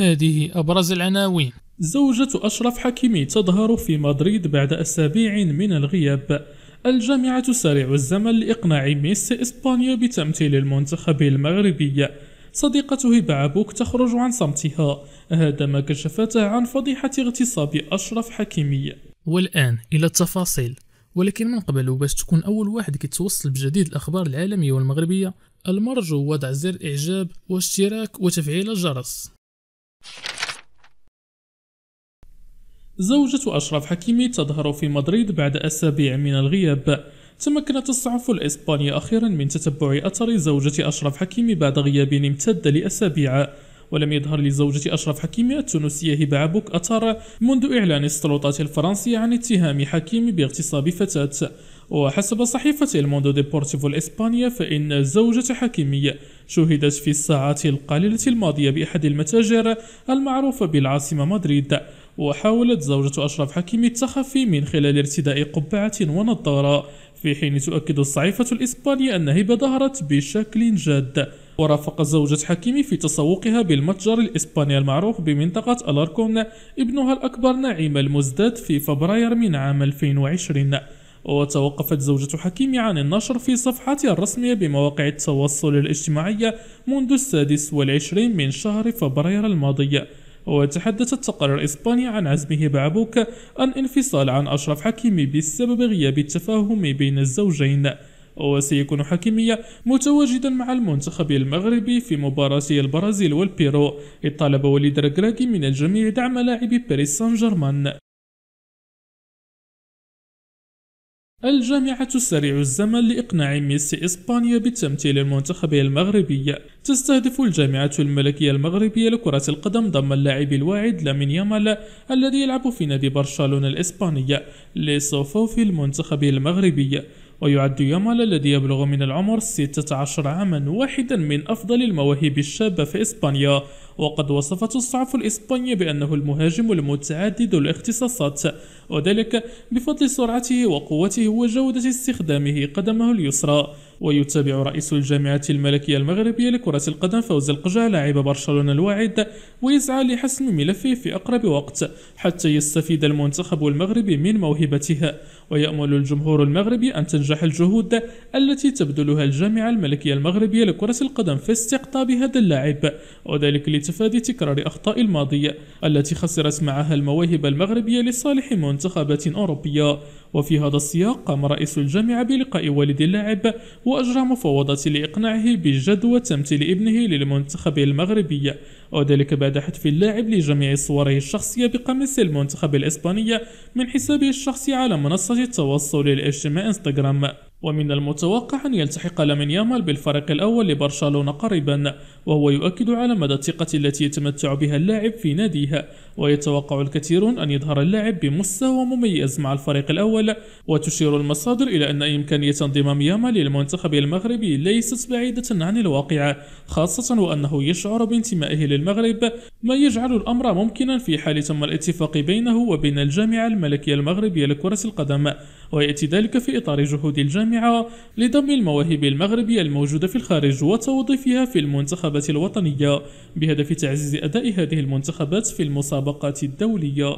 هذه أبرز العناوين زوجة أشرف حكيمي تظهر في مدريد بعد أسابيع من الغياب الجامعة سارع الزمن لإقناع ميس إسبانيا بتمثيل المنتخب المغربي صديقة هبة عبوك تخرج عن صمتها هذا ما كشفته عن فضيحة اغتصاب أشرف حكيمي والآن إلى التفاصيل ولكن من قبل باش تكون أول واحد كيتوصل بجديد الأخبار العالمية والمغربية المرجو وضع زر إعجاب واشتراك وتفعيل الجرس زوجة أشرف حكيمي تظهر في مدريد بعد أسابيع من الغياب تمكنت الصحف الإسبانية أخيرا من تتبع أثر زوجة أشرف حكيمي بعد غياب امتد لأسابيع ولم يظهر لزوجة أشرف حكيمي التونسية هبة عبوك أثر منذ إعلان السلطات الفرنسية عن اتهام حكيمي باغتصاب فتاة وحسب صحيفة الموندو ديبورتيفو الإسبانية فإن زوجة حكيمي شهدت في الساعات القليلة الماضية بأحد المتاجر المعروفة بالعاصمة مدريد وحاولت زوجة أشرف حكيمي التخفي من خلال ارتداء قبعة ونظارة في حين تؤكد الصحيفة الإسبانية أن هبة ظهرت بشكل جاد ورافق زوجة حكيمي في تسوقها بالمتجر الإسباني المعروف بمنطقة ألاركون ابنها الأكبر نعيم المزداد في فبراير من عام 2020 وتوقفت زوجة حكيمي عن النشر في صفحتها الرسمية بمواقع التواصل الاجتماعي منذ السادس والعشرين من شهر فبراير الماضي وتحدث التقرير الإسباني عن عزمه بعبوك الانفصال عن أشرف حكيمي بسبب غياب التفاهم بين الزوجين وسيكون حكيمي متواجدا مع المنتخب المغربي في مباراة البرازيل والبيرو إذ طلب وليد ركراكي من الجميع دعم لاعب باريس سان جيرمان الجامعة السريع الزمن لإقناع ميسي إسبانيا بتمثيل المنتخب المغربي تستهدف الجامعة الملكية المغربية لكرة القدم ضم اللاعب الواعد لامين يامال الذي يلعب في نادي برشلونة الإسبانية لصفوف المنتخب المغربي ويعد يامال الذي يبلغ من العمر 16 عاما واحدا من أفضل المواهب الشابة في إسبانيا وقد وصفت الصحف الإسبانية بأنه المهاجم المتعدد الاختصاصات وذلك بفضل سرعته وقوته وجودة استخدامه قدمه اليسرى ويتابع رئيس الجامعة الملكية المغربية لكرة القدم فوز القجع لاعب برشلونة الواعد ويسعى لحسم ملفه في أقرب وقت حتى يستفيد المنتخب المغربي من موهبتها ويأمل الجمهور المغربي أن تنجح الجهود التي تبذلها الجامعة الملكية المغربية لكرة القدم في استقطاب هذا اللاعب وذلك لتفادي تكرار أخطاء الماضي التي خسرت معها المواهب المغربية لصالح منتخبات أوروبية وفي هذا السياق قام رئيس الجامعة بلقاء والد اللاعب وأجرى مفاوضات لإقناعه بجدوى تمثيل ابنه للمنتخب المغربي وذلك بعد حذف اللاعب لجميع صوره الشخصية بقميص المنتخب الإسباني من حسابه الشخصي على منصة التواصل الاجتماعي انستغرام ومن المتوقع أن يلتحق لامين يامال بالفريق الأول لبرشلونة قريبا وهو يؤكد على مدى الثقة التي يتمتع بها اللاعب في ناديه ويتوقع الكثيرون أن يظهر اللاعب بمستوى مميز مع الفريق الأول وتشير المصادر إلى أن إمكانية انضمام يامال للمنتخب المغربي ليست بعيدة عن الواقع خاصة وأنه يشعر بانتمائه للمغرب ما يجعل الأمر ممكنا في حال تم الاتفاق بينه وبين الجامعة الملكية المغربية لكرة القدم ويأتي ذلك في إطار جهود الجامعة لضم المواهب المغربية الموجودة في الخارج وتوظيفها في المنتخبات الوطنية بهدف تعزيز أداء هذه المنتخبات في المسابقات الدولية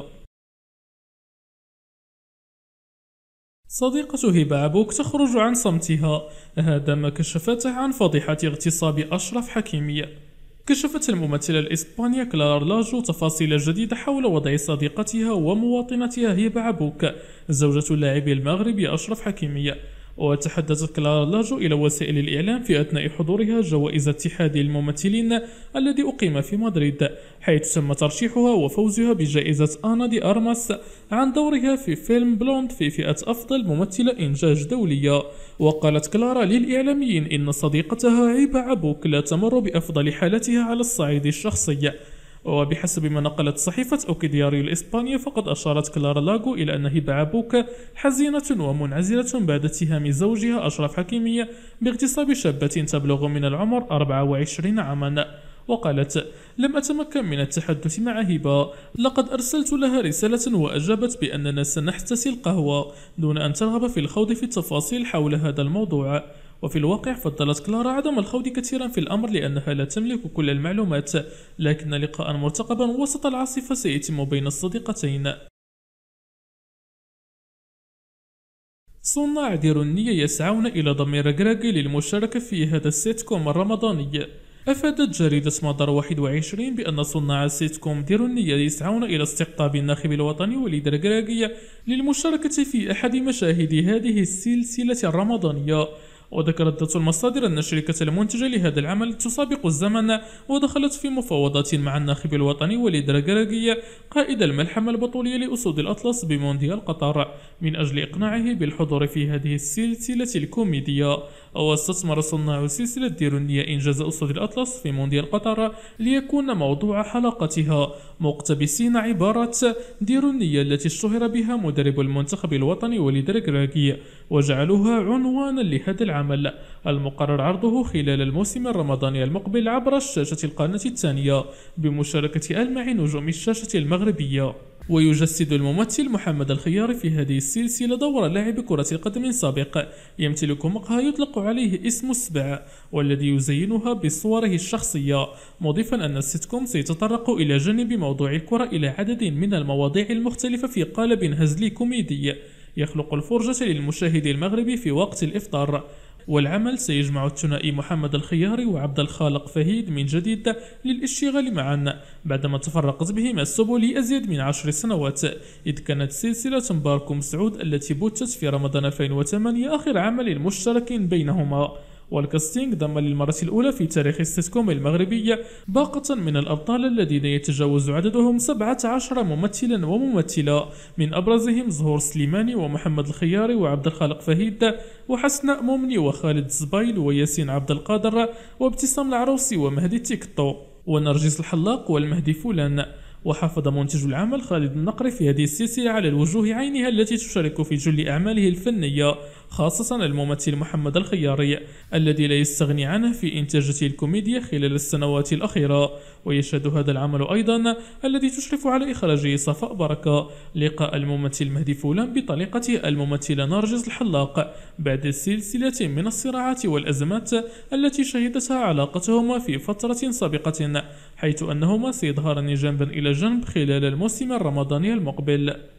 صديقة هبة عبوك تخرج عن صمتها هذا ما كشفته عن فضيحة اغتصاب أشرف حكيمية كشفت الممثلة الإسبانية كلار لاجو تفاصيل جديدة حول وضع صديقتها ومواطنتها هيبة عبوك زوجة اللاعب المغربي أشرف حكيمية وتحدثت كلارا لاجو إلى وسائل الإعلام في أثناء حضورها جوائز اتحاد الممثلين الذي أقيم في مدريد حيث تم ترشيحها وفوزها بجائزة آنا دي أرماس عن دورها في فيلم بلوند في فئة أفضل ممثلة إنجاج دولية وقالت كلارا للإعلاميين إن صديقتها عيبة عبوك لا تمر بأفضل حالتها على الصعيد الشخصي وبحسب ما نقلت صحيفة دياريو الإسبانية فقد أشارت كلارا لاغو إلى أن هبة عبوكا حزينة ومنعزلة بعد اتهام زوجها أشرف حكيمية باغتصاب شابة تبلغ من العمر 24 عاما وقالت لم أتمكن من التحدث مع هبة لقد أرسلت لها رسالة وأجابت بأننا سنحتسي القهوة دون أن ترغب في الخوض في التفاصيل حول هذا الموضوع وفي الواقع فضلت كلارا عدم الخوض كثيرا في الأمر لأنها لا تملك كل المعلومات لكن لقاء مرتقبا وسط العاصفة سيتم بين الصديقتين صناع دير النية يسعون إلى ضمير غراغي للمشاركة في هذا السيتكوم الرمضاني أفادت جريدة مدار 21 بأن صناع السيتكوم دير النية يسعون إلى استقطاب الناخب الوطني وليد غراغي للمشاركة في أحد مشاهد هذه السلسلة الرمضانية وذكرت ذات المصادر أن الشركة المنتجة لهذا العمل تسابق الزمن ودخلت في مفاوضات مع الناخب الوطني وليد ركراكية قائد الملحمة البطولية لأسود الأطلس بمونديال قطر من أجل إقناعه بالحضور في هذه السلسلة الكوميدية واستثمر صناع سلسلة ديرونية إنجاز أسود الأطلس في مونديال قطر ليكون موضوع حلقتها مقتبسين عبارة ديرونية التي اشتهر بها مدرب المنتخب الوطني وليد ركراكية وجعلوها عنوانا لهذا العمل العمل المقرر عرضه خلال الموسم الرمضاني المقبل عبر الشاشة القناة الثانية بمشاركة ألمع نجوم الشاشة المغربية ويجسد الممثل محمد الخيار في هذه السلسلة دور لاعب كرة قدم سابق يمتلك مقهى يطلق عليه اسم السبع والذي يزينها بصوره الشخصية مضيفا أن السيتكوم سيتطرق إلى جانب موضوع الكرة إلى عدد من المواضيع المختلفة في قالب هزلي كوميدي يخلق الفرجة للمشاهد المغربي في وقت الإفطار والعمل سيجمع الثنائي محمد الخياري وعبد الخالق فهيد من جديد للاشتغال معا بعدما تفرقت بهما السبل لأزيد من عشر سنوات إذ كانت سلسلة باركوم سعود التي بثت في رمضان 2008 آخر عمل مشترك بينهما والكاستينغ ضم للمرة الأولى في تاريخ السيتكوم المغربية باقة من الأبطال الذين يتجاوز عددهم 17 ممثلا وممثلة من أبرزهم زهور سليماني ومحمد الخياري وعبد الخالق فهيد وحسناء مؤمني وخالد زبايل وياسين عبد القادر وابتسام العروسي ومهدي تيكتو ونرجس الحلاق والمهدي فلان وحافظ منتج العمل خالد النقري في هذه السلسلة على الوجوه عينها التي تشارك في جل أعماله الفنية خاصة الممثل محمد الخياري الذي لا يستغني عنه في إنتاجته الكوميديا خلال السنوات الأخيرة ويشهد هذا العمل أيضا الذي تشرف على إخراجه صفاء بركة لقاء الممثل مهدي فولان بطليقته الممثلة نرجس الحلاق بعد سلسلة من الصراعات والأزمات التي شهدتها علاقتهما في فترة سابقة حيث أنهما سيظهران جنبا إلى جنب خلال الموسم الرمضاني المقبل